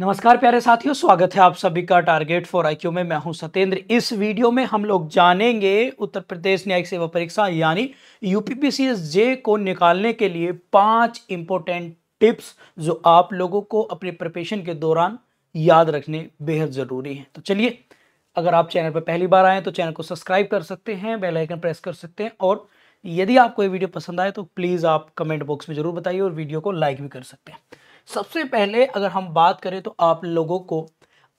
नमस्कार प्यारे साथियों स्वागत है आप सभी का टारगेट फॉर आईक्यू में मैं हूं सत्येंद्र इस वीडियो में हम लोग जानेंगे उत्तर प्रदेश न्यायिक सेवा परीक्षा यानी जे को निकालने के लिए पांच इंपॉर्टेंट टिप्स जो आप लोगों को अपने प्रिपरेशन के दौरान याद रखने बेहद ज़रूरी हैं तो चलिए अगर आप चैनल पर पहली बार आएँ तो चैनल को सब्सक्राइब कर सकते हैं बेलाइकन प्रेस कर सकते हैं और यदि आपको ये वीडियो पसंद आए तो प्लीज़ आप कमेंट बॉक्स में ज़रूर बताइए और वीडियो को लाइक भी कर सकते हैं सबसे पहले अगर हम बात करें तो आप लोगों को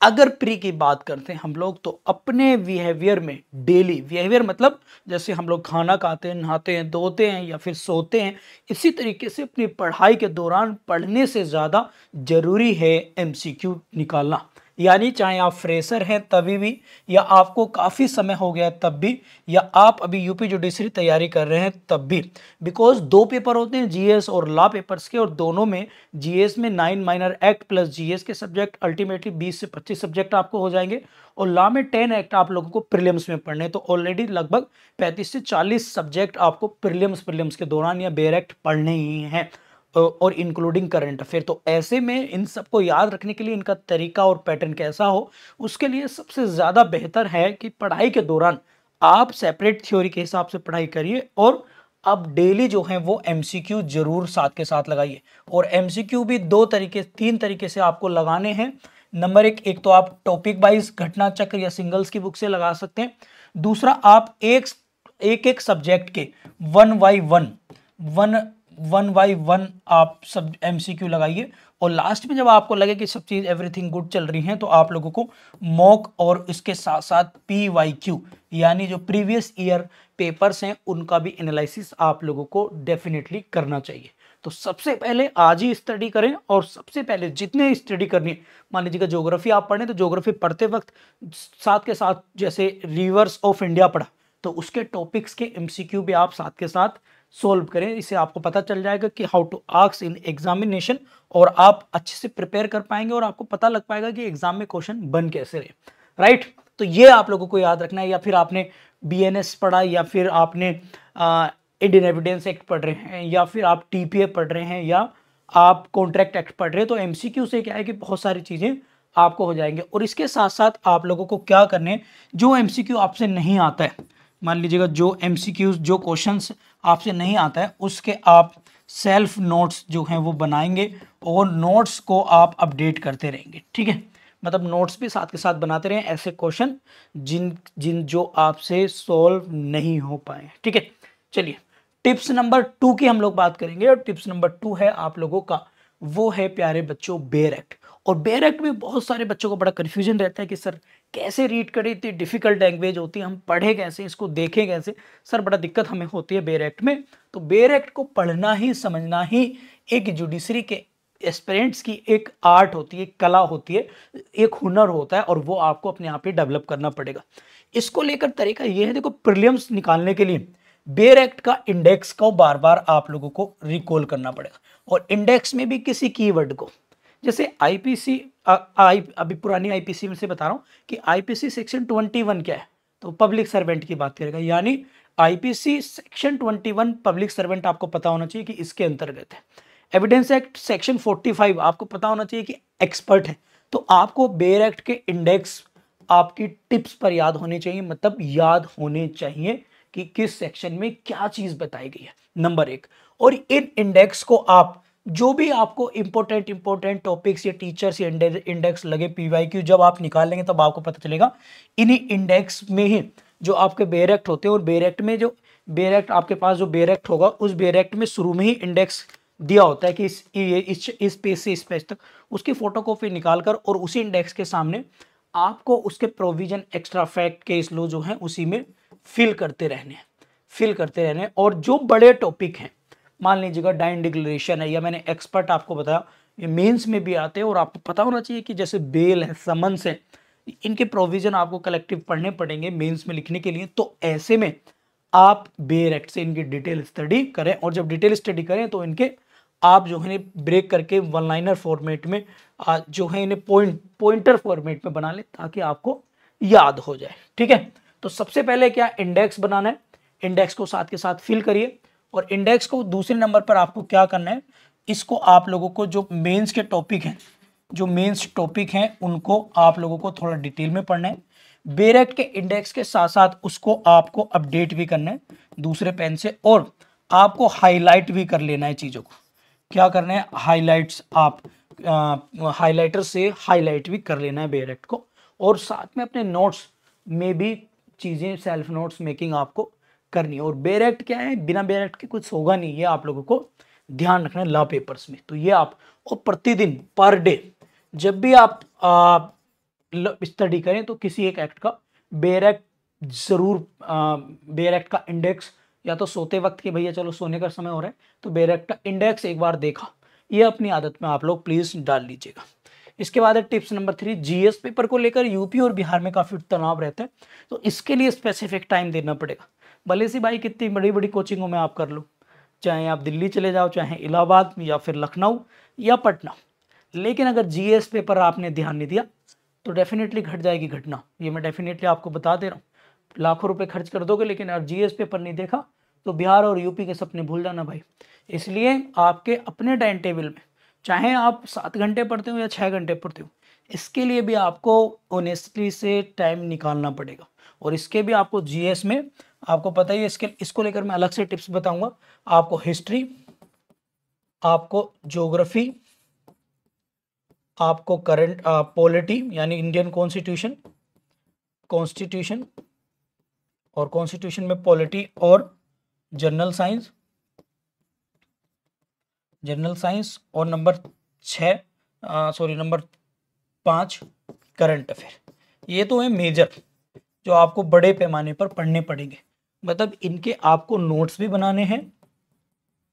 अगर प्री की बात करते हैं हम लोग तो अपने बिहेवियर में डेली बिहेवियर मतलब जैसे हम लोग खाना खाते हैं नहाते हैं धोते हैं या फिर सोते हैं इसी तरीके से अपनी पढ़ाई के दौरान पढ़ने से ज़्यादा ज़रूरी है एमसीक्यू निकालना यानी चाहे आप फ्रेशर हैं तभी भी या आपको काफ़ी समय हो गया है तब भी या आप अभी यूपी जुडिशरी तैयारी कर रहे हैं तब भी बिकॉज दो पेपर होते हैं जीएस और लॉ पेपर्स के और दोनों में जीएस में nine minor act plus GS के सब्जेक्ट अल्टीमेटली बीस से पच्चीस सब्जेक्ट आपको हो जाएंगे और लॉ में टेन एक्ट आप लोगों को प्रिलियम्स में पढ़ने तो ऑलरेडी लगभग पैंतीस से चालीस सब्जेक्ट आपको प्रिलियम्स प्रिलियम्स के दौरान या बेर एक्ट पढ़ने ही हैं और इंक्लूडिंग करंट अफेयर तो ऐसे में इन सबको याद रखने के लिए इनका तरीका और पैटर्न कैसा हो उसके लिए सबसे ज़्यादा बेहतर है कि पढ़ाई के दौरान आप सेपरेट थ्योरी के हिसाब से पढ़ाई करिए और आप डेली जो है वो एम जरूर साथ के साथ लगाइए और एम भी दो तरीके तीन तरीके से आपको लगाने हैं नंबर एक एक तो आप टॉपिक वाइज घटना चक्र या सिंगल्स की बुक से लगा सकते हैं दूसरा आप एक एक एक सब्जेक्ट के one by one one one by one आप सब एम लगाइए और लास्ट में जब आपको लगे कि सब चीज़ एवरीथिंग गुड चल रही है तो आप लोगों को मॉक और इसके साथ साथ पी वाई क्यू यानी जो प्रीवियस ईयर पेपर्स हैं उनका भी एनालिसिस आप लोगों को डेफिनेटली करना चाहिए तो सबसे पहले आज ही स्टडी करें और सबसे पहले जितने स्टडी करनी है मान लीजिएगा जोग्राफी आप पढ़ें तो जोग्राफी पढ़ते वक्त साथ के साथ जैसे रिवर्स ऑफ इंडिया पढ़ा तो उसके टॉपिक्स के एमसीक्यू भी आप साथ के साथ सोल्व करें इससे आपको पता चल जाएगा कि how to ace in examination और आप अच्छे से प्रिपेयर कर पाएंगे और आपको पता लग पाएगा कि एग्जाम में क्वेश्चन बन कैसे रहे राइट तो ये आप लोगों को याद रखना है या फिर आपने बी पढ़ा या फिर आपने इंडियन एविडेंस एक्ट पढ़ रहे हैं या फिर आप टी पढ़ रहे हैं या आप कॉन्ट्रैक्ट एक्ट पढ़ रहे हैं तो एम से क्या है कि बहुत सारी चीज़ें आपको हो जाएंगे और इसके साथ साथ आप लोगों को क्या करने जो एम आपसे नहीं आता है मान लीजिएगा जो एम जो क्वेश्चन आपसे नहीं आता है उसके आप सेल्फ नोट्स जो हैं वो बनाएंगे और नोट्स को आप अपडेट करते रहेंगे ठीक है मतलब नोट्स भी साथ के साथ बनाते रहें ऐसे क्वेश्चन जिन जिन जो आपसे सॉल्व नहीं हो पाए ठीक है चलिए टिप्स नंबर टू की हम लोग बात करेंगे और टिप्स नंबर टू है आप लोगों का वो है प्यारे बच्चों बेर एक्ट और बेर एक्ट में बहुत सारे बच्चों को बड़ा कन्फ्यूजन रहता है कि सर कैसे रीड करें इतनी डिफ़िकल्ट लैंग्वेज होती है हम पढ़े कैसे इसको देखें कैसे सर बड़ा दिक्कत हमें होती है बेर एक्ट में तो बेर एक्ट को पढ़ना ही समझना ही एक जुडिशरी के एक्सपेरेंट्स की एक आर्ट होती है एक कला होती है एक हुनर होता है और वो आपको अपने आप ही डेवलप करना पड़ेगा इसको लेकर तरीका ये है देखो प्रिलियम्स निकालने के लिए बेर एक्ट का इंडेक्स को बार बार आप लोगों को रिकॉल करना पड़ेगा और इंडेक्स में भी किसी कीवर्ड को जैसे आईपीसी आई अभी पुरानी आईपीसी में से बता रहा हूँ कि आईपीसी सेक्शन 21 क्या है तो पब्लिक सर्वेंट की बात करेगा यानी आईपीसी सेक्शन 21 पब्लिक सर्वेंट आपको पता होना चाहिए कि इसके अंतर्गत है एविडेंस एक्ट सेक्शन 45 आपको पता होना चाहिए कि एक्सपर्ट है तो आपको बेयर एक्ट के इंडेक्स आपकी टिप्स पर याद होने चाहिए मतलब याद होने चाहिए कि किस सेक्शन में क्या चीज़ बताई गई है नंबर एक और इन इंडेक्स को आप जो भी आपको इंपॉर्टेंट इम्पोर्टेंट टॉपिक्स या टीचर्स या इंडेक्स लगे पीवाईक्यू जब आप निकालेंगे तब आपको पता चलेगा इन्हीं इंडेक्स में ही जो आपके बेरेक्ट होते हैं और बेरेक्ट में जो बेरेक्ट आपके पास जो बेरेक्ट होगा उस बेरेक्ट में शुरू में ही इंडेक्स दिया होता है कि इस ये इस इस पेज से इस पेज तक उसकी फोटोकॉपी निकाल कर और उसी इंडेक्स के सामने आपको उसके प्रोविजन एक्स्ट्रा फैक्ट के लो जो हैं उसी में फिल करते रहने हैं फिल करते रहने और जो बड़े टॉपिक हैं मान लीजिएगा डाइन डिक्लेरेशन है या मैंने एक्सपर्ट आपको बताया ये मेंस में भी आते हैं और आपको पता होना चाहिए कि जैसे बेल है समन्स है इनके प्रोविज़न आपको कलेक्टिव पढ़ने पड़ेंगे मेंस में लिखने के लिए तो ऐसे में आप बेर एक्ट से इनकी डिटेल स्टडी करें और जब डिटेल स्टडी करें तो इनके आप जो है ब्रेक करके वन लाइनर फॉर्मेट में जो है इन्हें पॉइंट पॉइंटर फॉर्मेट में बना लें ताकि आपको याद हो जाए ठीक है तो सबसे पहले क्या इंडेक्स बनाना है इंडेक्स को साथ के साथ फिल करिए और इंडेक्स को दूसरे नंबर पर आपको क्या करना है इसको आप लोगों को जो मेंस के टॉपिक हैं जो मेंस टॉपिक हैं उनको आप लोगों को थोड़ा डिटेल में पढ़ना है बेरेट के इंडेक्स के साथ साथ उसको आपको अपडेट भी करना है दूसरे पेन से और आपको हाईलाइट भी कर लेना है चीज़ों को क्या करना है हाईलाइट्स आप हाईलाइटर से हाईलाइट भी कर लेना है बेरेट को और साथ में अपने नोट्स में भी चीज़ें सेल्फ नोट्स मेकिंग आपको करनी है और एक्ट क्या है बिना बेर एक्ट के कुछ होगा नहीं ये आप लोगों को ध्यान रखना है लॉ पेपर्स में तो ये आप और प्रतिदिन पर डे जब भी आप स्टडी करें तो किसी एक एक्ट का एक्ट ज़रूर बेर एक्ट का इंडेक्स या तो सोते वक्त के भैया चलो सोने का समय हो रहा है तो बेर एक्ट का इंडेक्स एक बार देखा ये अपनी आदत में आप लोग प्लीज़ डाल लीजिएगा इसके बाद है tips number three GS paper को लेकर यूपी और बिहार में काफ़ी तनाव रहता है तो इसके लिए स्पेसिफिक टाइम देना पड़ेगा भले सी भाई कितनी बड़ी बड़ी कोचिंगों में आप कर लो चाहे आप दिल्ली चले जाओ चाहे इलाहाबाद या फिर लखनऊ या पटना लेकिन अगर जी पे पर आपने ध्यान नहीं दिया तो डेफिनेटली घट जाएगी घटना ये मैं डेफिनेटली आपको बता दे रहा हूँ लाखों रुपये खर्च कर दोगे लेकिन अगर जी पेपर नहीं देखा तो बिहार और यूपी के सपने भूल जाना भाई इसलिए आपके अपने टाइम टेबल में चाहे आप सात घंटे पढ़ते हो या छः घंटे पढ़ते हो इसके लिए भी आपको ओनेस्टली से टाइम निकालना पड़ेगा और इसके भी आपको जीएस में आपको पता ही है इसके इसको लेकर मैं अलग से टिप्स बताऊंगा आपको हिस्ट्री आपको ज्योग्राफी आपको करंट पॉलिटी यानी इंडियन कॉन्स्टिट्यूशन कॉन्स्टिट्यूशन और कॉन्स्टिट्यूशन में पॉलिटी और जनरल साइंस जनरल साइंस और नंबर छ सॉरी नंबर पाँच करंट अफेयर ये तो है मेजर जो आपको बड़े पैमाने पर पढ़ने पड़ेंगे मतलब इनके आपको नोट्स भी बनाने हैं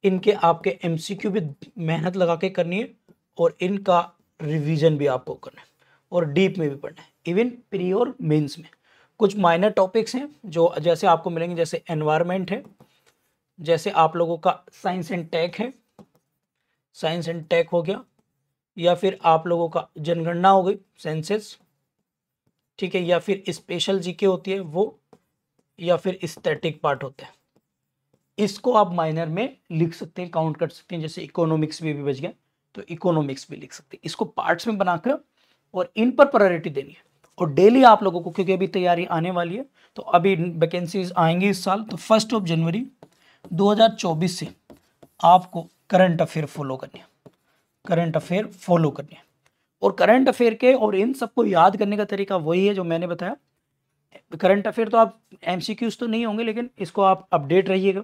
इनके आपके एमसीक्यू भी मेहनत लगा के करनी है और इनका रिवीजन भी आपको करना है और डीप में भी पढ़ना है इवन प्री और मेंस में कुछ माइनर टॉपिक्स हैं जो जैसे आपको मिलेंगे जैसे एनवायरमेंट है जैसे आप लोगों का साइंस एंड टेक है साइंस एंड टेक हो गया या फिर आप लोगों का जनगणना हो गई सेंसेस ठीक है या फिर स्पेशल जीके होती है वो या फिर स्टैटिक पार्ट होते हैं इसको आप माइनर में लिख सकते हैं काउंट कर सकते हैं जैसे इकोनॉमिक्स में भी बच गया तो इकोनॉमिक्स भी लिख सकते हैं इसको पार्ट्स में बनाकर और इन पर प्रायोरिटी देनी है और डेली आप लोगों को क्योंकि अभी तैयारी आने वाली है तो अभी वैकेंसीज आएंगी इस साल तो फर्स्ट ऑफ जनवरी 2024 से आपको करंट अफेयर फॉलो करनी है करंट अफेयर फॉलो करनी है और करंट अफेयर के और इन सबको याद करने का तरीका वही है जो मैंने बताया करंट अफेयर तो आप एम तो नहीं होंगे लेकिन इसको आप अपडेट रहिएगा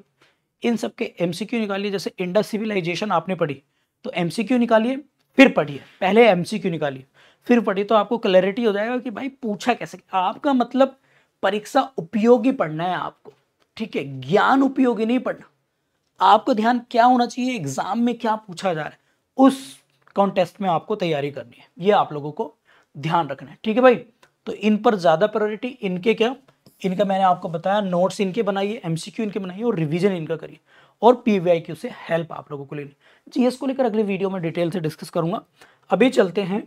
इन सब के एम सी क्यू निकालिए जैसे इंडस सिविलाइजेशन आपने पढ़ी तो एम निकालिए फिर पढ़िए पहले एम निकालिए फिर पढ़िए तो आपको क्लैरिटी हो जाएगा कि भाई पूछा कैसे आपका मतलब परीक्षा उपयोगी पढ़ना है आपको ठीक है ज्ञान उपयोगी नहीं पढ़ना आपको ध्यान क्या होना चाहिए एग्जाम में क्या पूछा जा रहा है उस कॉन्टेस्ट में आपको तैयारी करनी है ये आप लोगों को ध्यान रखना है ठीक है भाई तो इन पर ज़्यादा प्रायोरिटी इनके क्या इनका मैंने आपको बताया नोट्स इनके बनाइए एमसीक्यू इनके बनाइए और रिवीजन इनका करिए और की से हेल्प आप लोगों को लेनी जीएस को लेकर अगले वीडियो में डिटेल से डिस्कस करूंगा अभी चलते हैं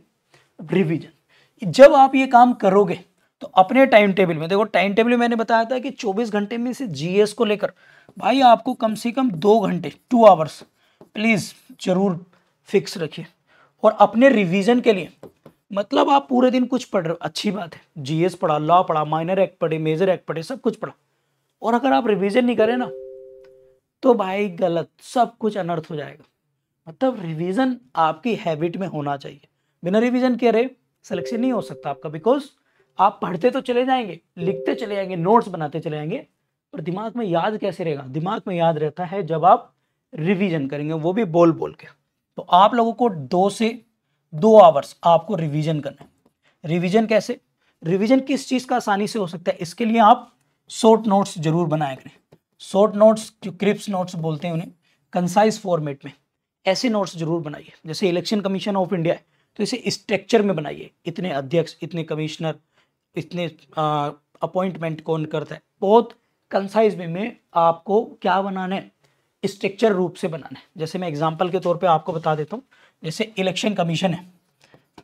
रिवीजन जब आप ये काम करोगे तो अपने टाइम टेबल में देखो टाइम टेबल में मैंने बताया था कि 24 घंटे में से जीएस को लेकर भाई आपको कम से कम दो घंटे टू आवर्स प्लीज़ ज़रूर फिक्स रखिए और अपने रिवीजन के लिए मतलब आप पूरे दिन कुछ पढ़ रहे हो अच्छी बात है जीएस पढ़ा लॉ पढ़ा माइनर एक्ट पढ़े मेजर एक्ट पढ़े सब कुछ पढ़ा और अगर आप रिवीजन नहीं करें ना तो भाई गलत सब कुछ अनर्थ हो जाएगा मतलब रिवीजन आपकी हैबिट में होना चाहिए बिना रिवीजन के रहे सिलेक्शन नहीं हो सकता आपका बिकॉज आप पढ़ते तो चले जाएंगे लिखते चले जाएंगे नोट्स बनाते चले जाएंगे पर दिमाग में याद कैसे रहेगा दिमाग में याद रहता है जब आप रिवीजन करेंगे वो भी बोल बोल के तो आप लोगों को दो से दो आवर्स आपको रिवीजन करना है रिवीजन कैसे रिवीजन किस चीज़ का आसानी से हो सकता है इसके लिए आप शॉर्ट नोट्स जरूर बनाया करें शॉर्ट नोट्स जो क्रिप्स नोट्स बोलते हैं उन्हें कंसाइज फॉर्मेट में ऐसे नोट्स जरूर बनाइए जैसे इलेक्शन कमीशन ऑफ इंडिया है तो इसे स्ट्रक्चर में बनाइए इतने अध्यक्ष इतने कमिश्नर इतने अपॉइंटमेंट कौन करता है बहुत कंसाइज वे में आपको क्या बनाना है स्ट्रक्चर रूप से बनाना है जैसे मैं एग्जाम्पल के तौर पर आपको बता देता हूँ जैसे इलेक्शन कमीशन है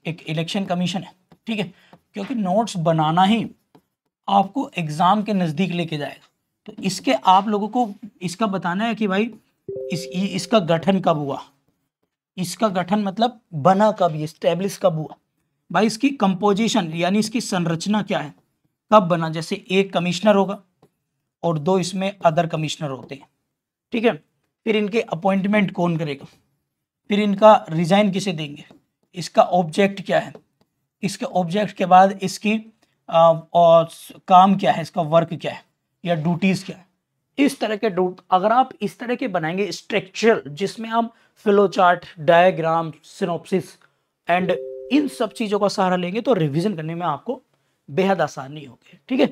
एक इलेक्शन कमीशन है ठीक है क्योंकि नोट्स बनाना ही आपको एग्ज़ाम के नज़दीक लेके जाएगा तो इसके आप लोगों को इसका बताना है कि भाई इस इसका गठन कब हुआ इसका गठन मतलब बना कब ये स्टेब्लिश कब हुआ भाई इसकी कंपोजिशन यानी इसकी संरचना क्या है कब बना जैसे एक कमिश्नर होगा और दो इसमें अदर कमिश्नर होते हैं ठीक है फिर इनके अपॉइंटमेंट कौन करेगा फिर इनका रिजाइन किसे देंगे इसका ऑब्जेक्ट क्या है इसके ऑब्जेक्ट के बाद इसकी आ, और काम क्या है इसका वर्क क्या है या ड्यूटीज़ क्या है इस तरह के डूट अगर आप इस तरह के बनाएंगे स्ट्रक्चर जिसमें आप flow chart diagram synopsis and इन सब चीज़ों का सहारा लेंगे तो रिवीजन करने में आपको बेहद आसानी होगी ठीक है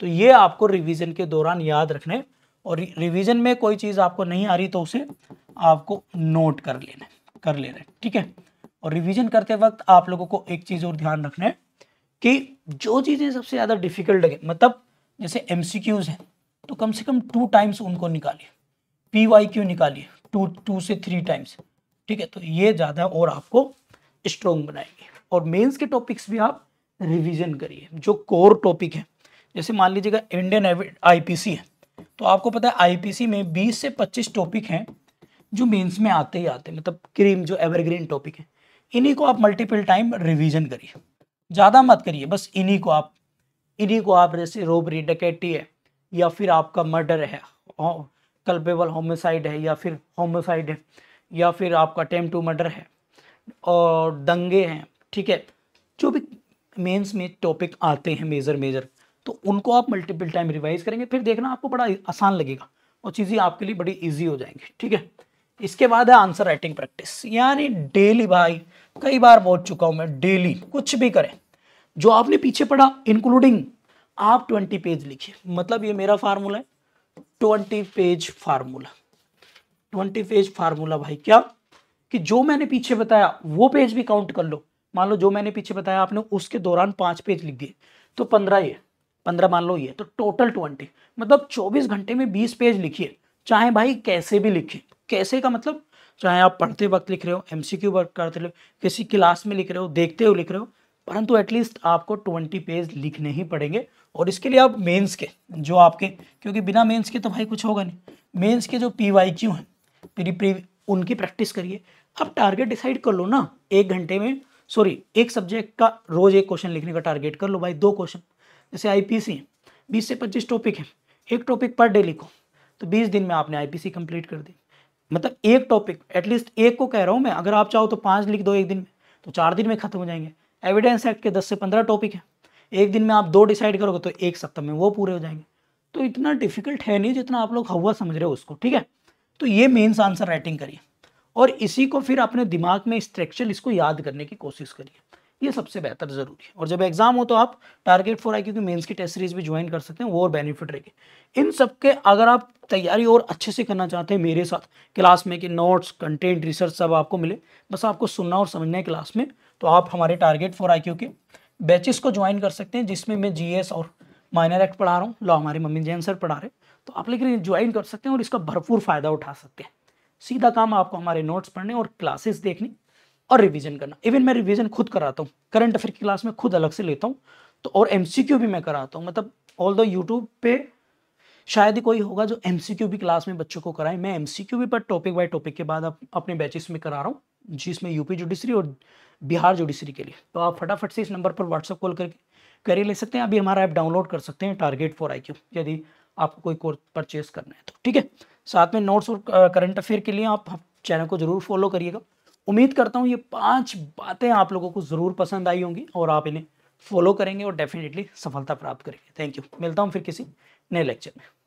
तो ये आपको रिवीजन के दौरान याद रखने और रिवीजन में कोई चीज़ आपको नहीं आ रही तो उसे आपको नोट कर लेना कर लेना है ठीक है और रिवीजन करते वक्त आप लोगों को एक चीज़ और ध्यान रखना है कि जो चीज़ें सबसे ज़्यादा डिफिकल्ट लगे मतलब जैसे एम हैं तो कम से कम टू टाइम्स उनको निकालिए पी वाई क्यू निकालिए टू टू से थ्री टाइम्स ठीक है तो ये ज़्यादा और आपको स्ट्रोंग बनाएंगे और मेंस के टॉपिक्स भी आप रिवीजन करिए जो कोर टॉपिक है जैसे मान लीजिएगा इंडियन आईपीसी है तो आपको पता है आईपीसी में 20 से 25 टॉपिक हैं जो मेंस में आते ही आते हैं मतलब क्रीम जो एवरग्रीन टॉपिक हैं इन्हीं को आप मल्टीपल टाइम रिवीजन करिए ज़्यादा मत करिए बस इन्हीं को आप इन्हीं को आप जैसे रोबरी डकैती है या फिर आपका मर्डर है कल्पेबल होमोसाइड है या फिर होमोसाइड है या फिर आपका अटेम्प टू मर्डर है और दंगे हैं ठीक है जो भी मेंस में टॉपिक आते हैं मेजर मेजर तो उनको आप मल्टीपल टाइम रिवाइज करेंगे फिर देखना आपको बड़ा आसान लगेगा और चीज़ें आपके लिए बड़ी ईजी हो जाएंगी ठीक है इसके बाद है आंसर राइटिंग प्रैक्टिस यानी डेली भाई कई बार बोल चुका हूं मैं डेली कुछ भी करें जो आपने पीछे पढ़ा इंक्लूडिंग आप ट्वेंटी पेज लिखिए मतलब ये मेरा फार्मूला है twenty page formula twenty page formula भाई क्या कि जो मैंने पीछे बताया वो पेज भी काउंट कर लो मान लो जो मैंने पीछे बताया आपने उसके दौरान पांच पेज लिख दिए तो पंद्रह ये पंद्रह मान लो ये तो टोटल ट्वेंटी मतलब चौबीस घंटे में बीस पेज लिखिए चाहे भाई कैसे भी लिखिए कैसे का मतलब चाहे आप पढ़ते वक्त लिख रहे हो एम सी क्यू वर्क करते हो किसी क्लास में लिख रहे हो देखते हो लिख रहे हो परंतु एटलीस्ट आपको ट्वेंटी पेज लिखने ही पड़ेंगे और इसके लिए आप मेंस के जो आपके क्योंकि बिना मेंस के तो भाई कुछ होगा नहीं मेंस के जो पी वाई क्यू हैं प्री प्री उनकी प्रैक्टिस करिए आप टारगेट डिसाइड कर लो ना एक घंटे में सॉरी एक सब्जेक्ट का रोज एक क्वेश्चन लिखने का टारगेट कर लो भाई दो क्वेश्चन जैसे आईपीसी सी बीस से पच्चीस टॉपिक है एक टॉपिक पर डे लिखो तो बीस दिन में आपने आईपीसी कंप्लीट कर दी मतलब एक टॉपिक एटलीस्ट एक को कह रहा हूँ मैं अगर आप चाहो तो पाँच लिख दो एक दिन में तो चार दिन में खत्म हो जाएंगे एविडेंस एक्ट के दस से पंद्रह टॉपिक है एक दिन में आप दो डिसाइड करोगे तो एक सप्ताह में वो पूरे हो जाएंगे तो इतना डिफिकल्ट है नहीं जितना आप लोग हवा समझ रहे हो उसको ठीक है तो ये मेन्स आंसर राइटिंग करिए और इसी को फिर अपने दिमाग में स्ट्रक्चर इसको याद करने की कोशिश करिए ये सबसे बेहतर ज़रूरी है और जब एग्ज़ाम हो तो आप टारगेट फॉर आई क्योंकि मेंस की टेस्ट सीरीज भी ज्वाइन कर सकते हैं वो और बेनिफिट रहेगी इन सब के अगर आप तैयारी और अच्छे से करना चाहते हैं मेरे साथ क्लास में कि नोट्स कंटेंट रिसर्च सब आपको मिले बस आपको सुनना और समझना है क्लास में तो आप हमारे टारगेट फॉर आई के बैचेस को ज्वाइन कर सकते हैं जिसमें मैं जी और माइनर एक्ट पढ़ा रहा हूँ लॉ हमारे मम्मी जैन सर पढ़ा रहे तो आप लेकिन ज्वाइन कर सकते हैं और इसका भरपूर फ़ायदा उठा सकते हैं सीधा काम आपको हमारे नोट्स पढ़ने और क्लासेस देखनी और रिवीजन करना इवन मैं रिवीजन खुद कराता हूँ करंट अफेयर की क्लास में खुद अलग से लेता हूँ तो और एम भी मैं कराता हूँ मतलब ऑल दो यूट्यूब पे शायद ही कोई होगा जो एम भी क्लास में बच्चों को कराए मैं एम भी पर टॉपिक बाय टॉपिक के बाद आप अपने बैचेस में करा रहा हूँ जिसमें यूपी जुडिशरी और बिहार जुडिशरी के लिए तो आप फटाफट से इस नंबर पर व्हाट्सअप कॉल करके क्वेरी ले सकते हैं अभी हमारा ऐप डाउनलोड कर सकते हैं टारगेट फॉर आई यदि आपको कोई कोर्स परचेस करना है तो ठीक है साथ में नोट्स और करंट अफेयर के लिए आप चैनल को जरूर फॉलो करिएगा उम्मीद करता हूँ ये पांच बातें आप लोगों को ज़रूर पसंद आई होंगी और आप इन्हें फॉलो करेंगे और डेफिनेटली सफलता प्राप्त करेंगे थैंक यू मिलता हूँ फिर किसी नए लेक्चर में